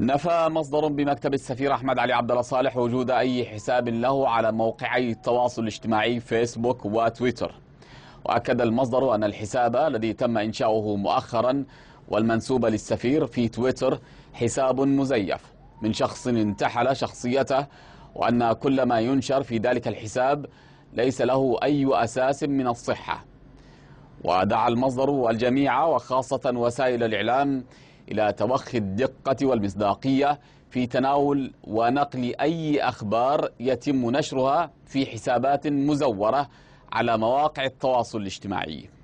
نفى مصدر بمكتب السفير أحمد علي عبد الله صالح وجود أي حساب له على موقعي التواصل الاجتماعي فيسبوك وتويتر وأكد المصدر أن الحساب الذي تم إنشاؤه مؤخرا والمنسوب للسفير في تويتر حساب مزيف من شخص انتحل شخصيته وأن كل ما ينشر في ذلك الحساب ليس له أي أساس من الصحة ودعا المصدر الجميع وخاصة وسائل الإعلام إلى توخي الدقة والمصداقية في تناول ونقل أي أخبار يتم نشرها في حسابات مزورة على مواقع التواصل الاجتماعي